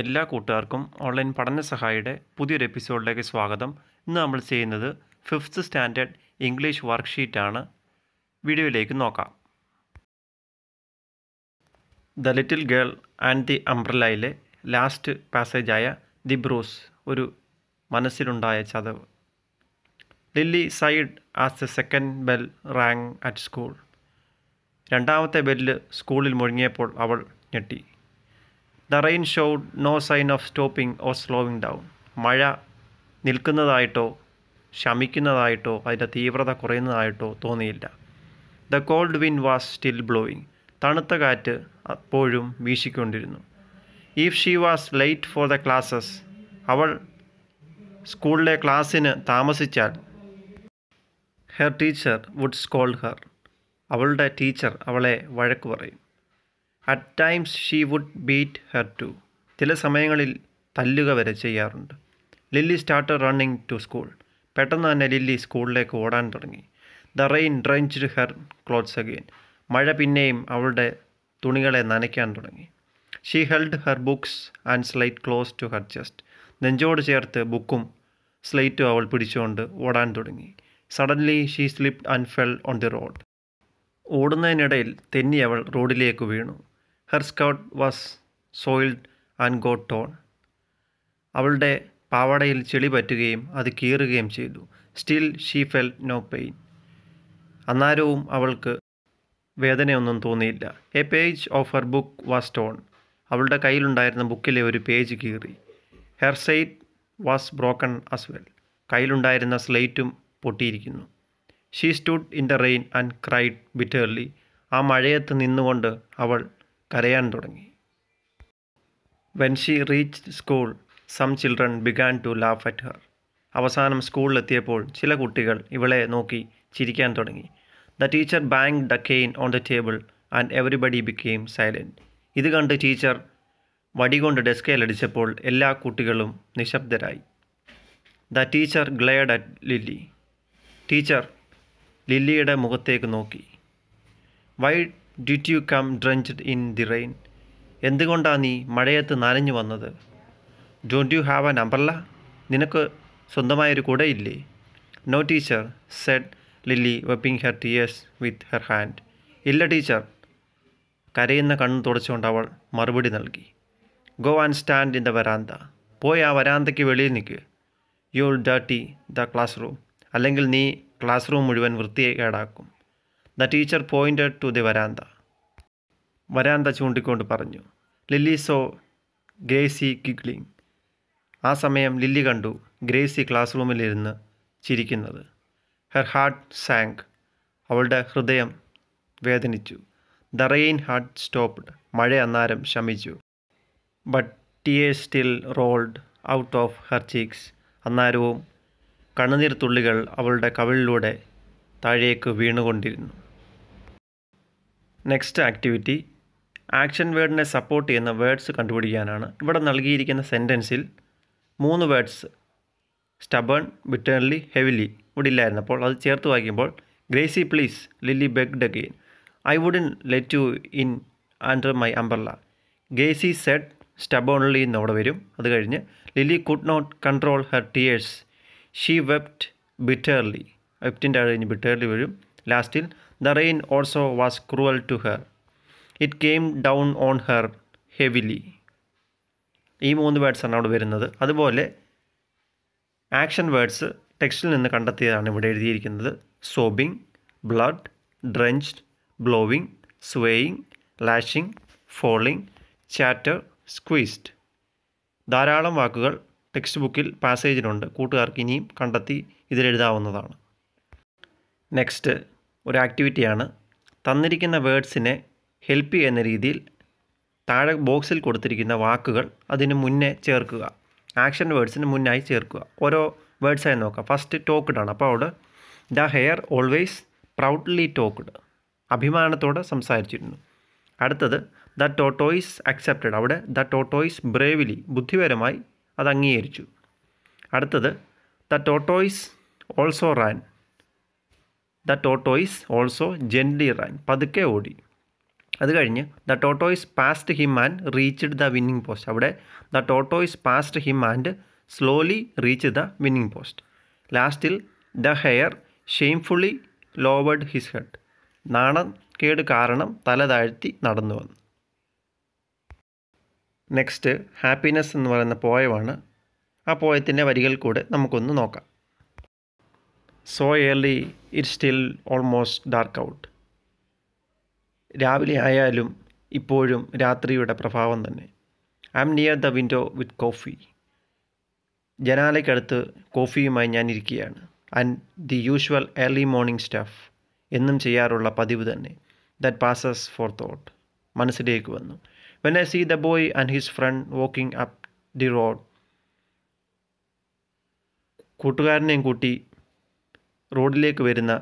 എല്ലാ കൂട്ടുകാർക്കും ഓൺലൈൻ പഠന സഹായിയുടെ പുതിയൊരു എപ്പിസോഡിലേക്ക് സ്വാഗതം ഇന്ന് നമ്മൾ ചെയ്യുന്നത് ഫിഫ്ത്ത് സ്റ്റാൻഡേർഡ് ഇംഗ്ലീഷ് വർക്ക്ഷീറ്റാണ് വീഡിയോയിലേക്ക് നോക്കാം the little girl and the അംബ്രലയിലെ ലാസ്റ്റ് പാസേജായ ദി ബ്രൂസ് ഒരു മനസ്സിലുണ്ടായ ചതവ് Lily sighed as the second bell rang at school രണ്ടാമത്തെ ബെല്ല് സ്കൂളിൽ മുഴങ്ങിയപ്പോൾ അവൾ ഞെട്ടി the rain showed no sign of stopping or slowing down മഴ നിൽക്കുന്നതായിട്ടോ ശമിക്കുന്നതായിട്ടോ അതിൻ്റെ തീവ്രത കുറയുന്നതായിട്ടോ തോന്നിയില്ല the cold wind was still blowing തണുത്ത കാറ്റ് അപ്പോഴും വീശിക്കൊണ്ടിരുന്നു if she was late for the classes അവൾ സ്കൂളിലെ ക്ലാസ്സിന് താമസിച്ചാൽ her teacher would scold her അവളുടെ ടീച്ചർ അവളെ വഴക്ക് പറയും at times she would beat her too ചില സമയങ്ങളിൽ തല്ലുക വരെ ചെയ്യാറുണ്ട് Lily start running to school പെട്ടെന്ന് തന്നെ ലില്ലി സ്കൂളിലേക്ക് ഓടാൻ തുടങ്ങി the rain drenched her clothes again മഴ പിന്നെയും അവളുടെ തുണികളെ നനയ്ക്കാൻ തുടങ്ങി she held her books and slate close to her chest നെഞ്ചോട് ചേർത്ത് ബുക്കും സ്ലൈറ്റും അവൾ പിടിച്ചുകൊണ്ട് ഓടാൻ തുടങ്ങി suddenly she slipped and fell on the road ഓടുന്നതിനിടയിൽ തെന്നി അവൾ റോഡിലേക്ക് വീണു her skirt was soiled and got torn അവളുടെ പാവടയിൽ ചെളി പറ്റുകയും അത് കീറുകയും ചെയ്തു still she felt no pain അന്നാരവും അവൾക്ക് വേദനയൊന്നും തോന്നിയില്ല a page of her book was torn അവളുടെ കയ്യിലുണ്ടായിരുന്ന ബുക്കിലെ ഒരു പേജ് കീറി her slate was broken as well കയ്യിലുണ്ടായിരുന്ന സ്ലേറ്റും പൊട്ടിയിരിക്കുന്നു she stood in the rain and cried bitterly ആ മഴയത്ത് നിന്നുകൊണ്ട് അവൾ കരയാൻ തുടങ്ങി when she reach school some children began to laugh at her അവസാനം സ്കൂളിലെത്തിയപ്പോൾ ചില കുട്ടികൾ ഇവളെ നോക്കി ചിരിക്കാൻ തുടങ്ങി the teacher banged the cane on the table and everybody became silent ഇത് കണ്ട് ടീച്ചർ വടികൊണ്ട് ഡെസ്കയിലടിച്ചപ്പോൾ എല്ലാ കുട്ടികളും നിശബ്ദരായി the teacher glared at Lily teacher ലില്ലിയുടെ മുഖത്തേക്ക് നോക്കി why did you come drenched in the rain എന്തുകൊണ്ടാണ് നീ മഴയത്ത് നനഞ്ഞു വന്നത് don't you have an umbrella നിനക്ക് സ്വന്തമായൊരു കൂടെയില്ലേ no teacher said Lily wiping her tears with her hand ഇല്ല ടീച്ചർ കരയുന്ന കണ്ണ് തുടച്ചുകൊണ്ട് അവൾ മറുപടി നൽകി go and stand in the veranda പോയി ആ വരാന്തയ്ക്ക് വെളിയിൽ നിൽക്കുക യു ഉൾ ഡർട്ടി ദ ക്ലാസ് റൂം അല്ലെങ്കിൽ നീ ക്ലാസ് റൂം മുഴുവൻ വൃത്തികേടാക്കും the teacher pointed to the veranda വരാന്ത ചൂണ്ടിക്കൊണ്ട് പറഞ്ഞു ലില്ലി സോ ഗ്രേസി ഗിഗ്ലിങ് ആ സമയം ലില്ലി കണ്ടു ഗ്രേസി ക്ലാസ് റൂമിലിരുന്ന് ചിരിക്കുന്നത് ഹർ ഹാർട്ട് സാങ്ക് അവളുടെ ഹൃദയം വേദനിച്ചു ദ റെയിൻ ഹാർട്ട് സ്റ്റോപ്ഡ് മഴ അന്നാരം ശമിച്ചു but tear still rolled out of her cheeks അന്നാരവും കണ്ണുനീർ തുള്ളികൾ അവളുടെ കവിളിലൂടെ താഴേക്ക് വീണുകൊണ്ടിരുന്നു നെക്സ്റ്റ് ആക്ടിവിറ്റി ആക്ഷൻ വേർഡിനെ സപ്പോർട്ട് ചെയ്യുന്ന വേർഡ്സ് കണ്ടുപിടിക്കാനാണ് ഇവിടെ നൽകിയിരിക്കുന്ന സെൻറ്റൻസിൽ മൂന്ന് വേർഡ്സ് സ്റ്റബൺ ബിറ്റേൺലി ഹെവിലി ഇവിടെ ഇല്ലായിരുന്നപ്പോൾ അത് ചേർത്ത് വായിക്കുമ്പോൾ Gracie please Lily begged again I wouldn't let you in under my umbrella Gracie said stubbornly അവിടെ വരും അത് കഴിഞ്ഞ് Lily could not control her tears she wept bitterly വെപ്റ്റിൻ്റെ കഴിഞ്ഞ് ബിറ്റേർലി വരും ലാസ്റ്റിൽ The rain also was cruel to her. It came down on her heavily ഈ മൂന്ന് വേർഡ്സാണ് അവിടെ വരുന്നത് അതുപോലെ ആക്ഷൻ വേർഡ്സ് ടെക്സ്റ്റിൽ നിന്ന് കണ്ടെത്തിയതാണ് ഇവിടെ എഴുതിയിരിക്കുന്നത് sobbing blood drenched blowing swaying lashing falling chatter squeezed ധാരാളം വാക്കുകൾ ടെക്സ്റ്റ് ബുക്കിൽ പാസേജിലുണ്ട് കൂട്ടുകാർക്ക് ഇനിയും കണ്ടെത്തി ഇതിലെഴുതാവുന്നതാണ് നെക്സ്റ്റ് ഒരു ആക്ടിവിറ്റിയാണ് തന്നിരിക്കുന്ന വേർഡ്സിനെ ഹെൽപ്പ് ചെയ്യുന്ന രീതിയിൽ താഴെ ബോക്സിൽ കൊടുത്തിരിക്കുന്ന വാക്കുകൾ അതിന് മുന്നേ ചേർക്കുക ആക്ഷൻ വേർഡ്സിന് മുന്നായി ചേർക്കുക ഓരോ വേർഡ്സായി നോക്കാം ഫസ്റ്റ് ടോക്ക്ഡ് ആണ് അപ്പോൾ അവിടെ the hare always proudly talked അഭിമാനത്തോടെ സംസാരിച്ചിരുന്നു അടുത്തത് ദ ടോട്ടോയിസ് അക്സെപ്റ്റഡ് അവിടെ ദ ടോട്ടോയിസ് ബ്രേവിലി ബുദ്ധിപരമായി അത് അംഗീകരിച്ചു അടുത്തത് the tortoise also ran the tortoise also gently ran പതുക്കെ ഓടി അത് കഴിഞ്ഞ് the tortoise passed him and reached the winning post അവിടെ the tortoise passed him and slowly reach the winning post ലാസ്റ്റിൽ the hare shamefully lowered his head നാണക്കേട് കാരണം തല താഴ്ത്തി നടന്നു വന്നു നെക്സ്റ്റ് ഹാപ്പിനെസ് എന്ന് പറയുന്ന പോയമാണ് ആ പോയത്തിൻ്റെ വരികൾ കൂടെ നമുക്കൊന്ന് നോക്കാം so early it still almost dark out രാവിലെ ആയാലും ഇപ്പോഴും രാത്രിയുടെ പ്രഭാവം തന്നെ I'm near the window with coffee ജനാലയ്ക്കടുത്ത് കോഫിയുമായി ഞാൻ ഇരിക്കുകയാണ് and the usual early morning stuff എന്നും ചെയ്യാറുള്ള പതിവ് തന്നെ ദറ്റ് പാസസ് ഫോർ തോട്ട് മനസ്സിലേക്ക് വന്നു when I see the boy and his friend walking up the road കൂട്ടുകാരനെയും കൂട്ടി റോഡിലേക്ക് വരുന്ന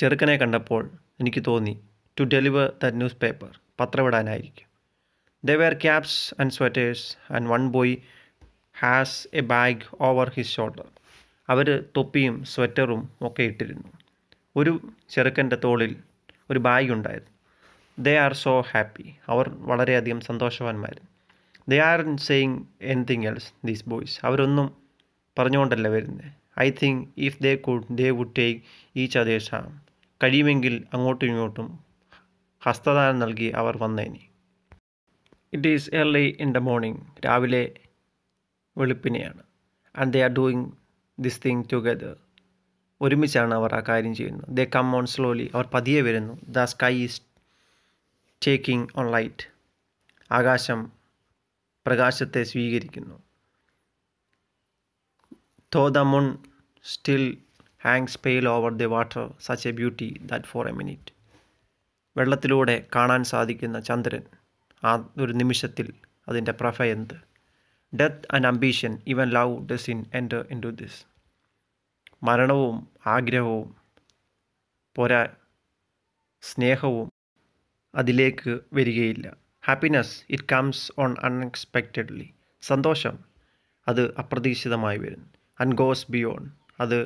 ചെറുക്കനെ കണ്ടപ്പോൾ എനിക്ക് തോന്നി to deliver the newspaper പത്രമിടാനായിരിക്കും the wear caps and sweaters and one boy has a bag over his shoulder അവർ തൊപ്പിയും സ്വെറ്ററും ഒക്കെ ഇട്ടിരുന്നു ഒരു ചെറുക്കൻ്റെ തോളിൽ ഒരു ബാഗ് ഉണ്ടായിരുന്നു ദേ ആർ സോ ഹാപ്പി അവർ വളരെയധികം സന്തോഷവാന്മാരും they are saying anything else these boys അവരൊന്നും പറഞ്ഞുകൊണ്ടല്ല വരുന്നത് I think if they could they would take each others കഴിയുമെങ്കിൽ അങ്ങോട്ടും ഇങ്ങോട്ടും ഹസ്തദാനം നൽകി അവർ വന്നേനെ it is early in the morning രാവിലെ വെളുപ്പിനെയാണ് and they are doing this thing together ഒരുമിച്ചാണ് അവർ ആ കാര്യം ചെയ്യുന്നത് ദേ കം ഓൺ സ്ലോലി അവർ പതിയെ വരുന്നു the sky is taking on light ആകാശം പ്രകാശത്തെ സ്വീകരിക്കുന്നു Though the moon still hangs pale over the water such a beauty that for a minute വെള്ളത്തിലൂടെ കാണാൻ സാധിക്കുന്ന ചന്ദ്രൻ ആ ഒരു നിമിഷത്തിൽ അതിൻ്റെ പ്രഫ എന്ത് death and ambition even love does in enter into this മരണവും ആഗ്രഹവും പോരാ സ്നേഹവും അതിലേക്ക് വരികയില്ല happiness it comes on unexpectedly സന്തോഷം അത് അപ്രതീക്ഷിതമായി വരുന്നു ആൻഡ് ഗോസ് ബിയോൺ അത്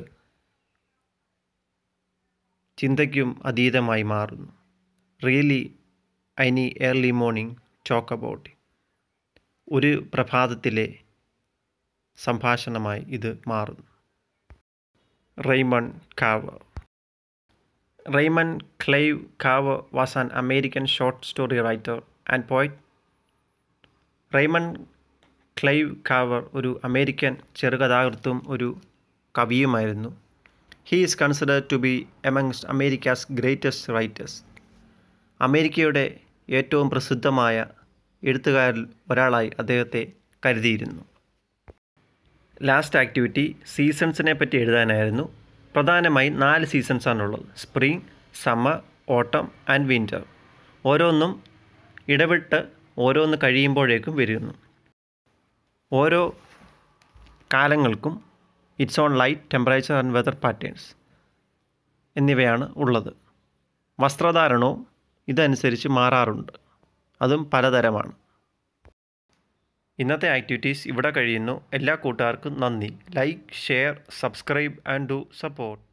ചിന്തയ്ക്കും അതീതമായി മാറുന്നു really I knee early morning talk about ഒരു പ്രഭാതത്തിലെ സംഭാഷണമായി ഇത് മാറുന്നു Raymond Carver Raymond Clive Carver was an American short story writer and poet Raymond Clive Carver ഒരു അമേരിക്കൻ ചെറുകഥാകൃത്തും ഒരു കവിയുമായിരുന്നു he is considered to be amongst America's greatest writers അമേരിക്കയുടെ ഏറ്റവും പ്രസിദ്ധമായ എഴുത്തുകാരിൽ ഒരാളായി അദ്ദേഹത്തെ കരുതിയിരുന്നു ലാസ്റ്റ് ആക്ടിവിറ്റി സീസൺസിനെ പറ്റി എഴുതാനായിരുന്നു പ്രധാനമായും നാല് സീസൺസാണുള്ളത് spring summer autumn and winter ഓരോന്നും ഇടവിട്ട് ഓരോന്ന് കഴിയുമ്പോഴേക്കും വരുന്നു ഓരോ കാലങ്ങൾക്കും it's on light temperature and weather patterns എന്നിവയാണ് ഉള്ളത് വസ്ത്രധാരണവും ഇതനുസരിച്ച് മാറാറുണ്ട് അതും പലതരമാണ് ഇന്നത്തെ ആക്ടിവിറ്റീസ് ഇവിടെ കഴിയുന്നു എല്ലാ കൂട്ടുകാർക്കും നന്ദി like share subscribe and do support